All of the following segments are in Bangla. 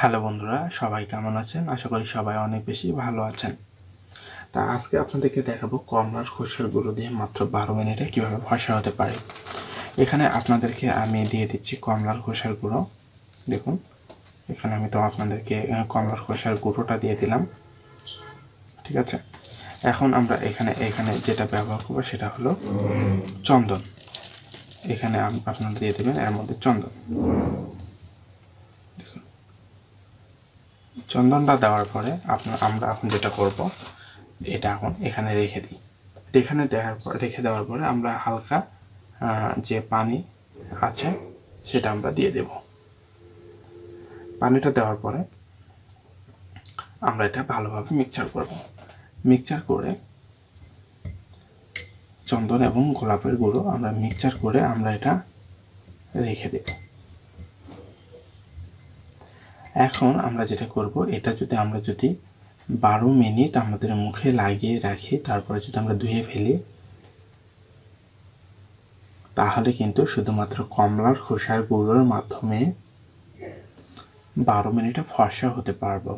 হ্যালো বন্ধুরা সবাই কেমন আছেন আশা করি সবাই অনেক বেশি ভালো আছেন তা আজকে আপনাদেরকে দেখাবো কমলার খোসার গুঁড়ো দিয়ে মাত্র বারো মিনিটে কীভাবে ভরসা হতে পারে এখানে আপনাদেরকে আমি দিয়ে দিচ্ছি কমলার খোসার গুঁড়ো দেখুন এখানে আমি তো আপনাদেরকে কমলার খোসার গুঁড়োটা দিয়ে দিলাম ঠিক আছে এখন আমরা এখানে এখানে যেটা ব্যবহার করবো সেটা হলো চন্দন এখানে আপনারা দিয়ে দেবেন এর মধ্যে চন্দন চন্দনটা দেওয়ার পরে আপনার আমরা এখন যেটা করব এটা এখন এখানে রেখে দিই এখানে দেওয়ার পর রেখে দেওয়ার পরে আমরা হালকা যে পানি আছে সেটা আমরা দিয়ে দেব পানিটা দেওয়ার পরে আমরা এটা ভালোভাবে মিক্সচার করব মিক্সচার করে চন্দন এবং গোলাপের গুঁড়ো আমরা মিক্সচার করে আমরা এটা রেখে দেবো এখন আমরা যেটা করব এটা যদি আমরা যদি বারো মিনিট আমাদের মুখে লাগিয়ে রাখি তারপরে যদি আমরা ধুয়ে ফেলি তাহলে কিন্তু শুধুমাত্র কমলার খোসার গুঁড়োর মাধ্যমে বারো মিনিটে ফর্সা হতে পারবো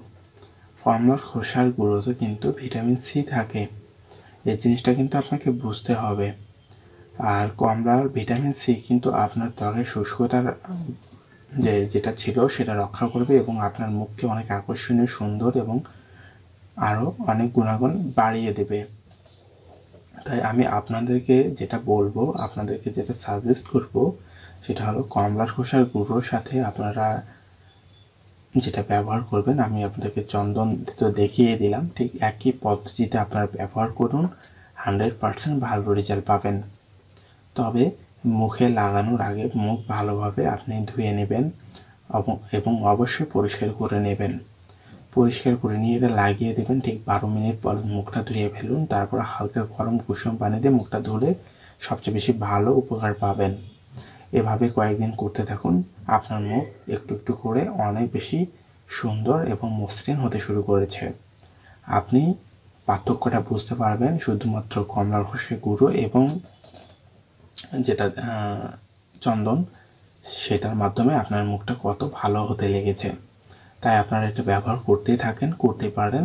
কমলার খোসার গুঁড়োতে কিন্তু ভিটামিন সি থাকে এই জিনিসটা কিন্তু আপনাকে বুঝতে হবে আর কমলার ভিটামিন সি কিন্তু আপনার ত্বকে শুষ্কতার যে যেটা ছিল সেটা রক্ষা করবে এবং আপনার মুখকে অনেক আকর্ষণীয় সুন্দর এবং আরও অনেক গুণাগুণ বাড়িয়ে দেবে তাই আমি আপনাদেরকে যেটা বলবো আপনাদেরকে যেটা সাজেস্ট করব সেটা হলো কমলার খোসার গুঁড়োর সাথে আপনারা যেটা ব্যবহার করবেন আমি আপনাদেরকে চন্দন তো দেখিয়ে দিলাম ঠিক একই পদ্ধতিতে আপনারা ব্যবহার করুন হান্ড্রেড পারসেন্ট ভালো রেজাল্ট পাবেন তবে মুখে লাগানোর আগে মুখ ভালোভাবে আপনি ধুয়ে নেবেন এবং অবশ্যই পরিষ্কার করে নেবেন পরিষ্কার করে নিয়ে এটা লাগিয়ে দেবেন ঠিক বারো মিনিট পর মুখটা ধুয়ে ফেলুন তারপর হালকা গরম কুসুম পানি দিয়ে মুখটা ধুলে সবচেয়ে বেশি ভালো উপকার পাবেন এভাবে কয়েকদিন করতে থাকুন আপনার মুখ একটু একটু করে অনেক বেশি সুন্দর এবং মসৃণ হতে শুরু করেছে আপনি পার্থক্যটা বুঝতে পারবেন শুধুমাত্র কমলার খসে গুঁড়ো এবং যেটা চন্দন সেটার মাধ্যমে আপনার মুখটা কত ভালো হতে লেগেছে তাই আপনারা এটা ব্যবহার করতেই থাকেন করতে পারেন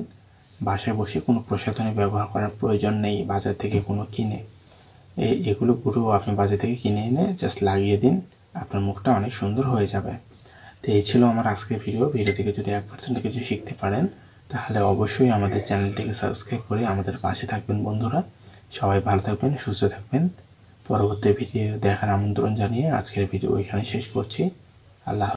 বাসায় বসে কোনো প্রসাধনী ব্যবহার করার প্রয়োজন নেই বাজার থেকে কোনো কিনে এগুলো পুরো আপনি বাজার থেকে কিনে এনে জাস্ট লাগিয়ে দিন আপনার মুখটা অনেক সুন্দর হয়ে যাবে তো এই ছিল আমার আজকের ভিডিও ভিডিও থেকে যদি এক পার্সেন্ট কিছু শিখতে পারেন তাহলে অবশ্যই আমাদের চ্যানেলটিকে সাবস্ক্রাইব করে আমাদের পাশে থাকবেন বন্ধুরা সবাই ভালো থাকবেন সুস্থ থাকবেন পরবর্তী ভিডিও দেখার আমন্ত্রণ জানিয়ে আজকের ভিডিও এখানে শেষ করছি আল্লাহ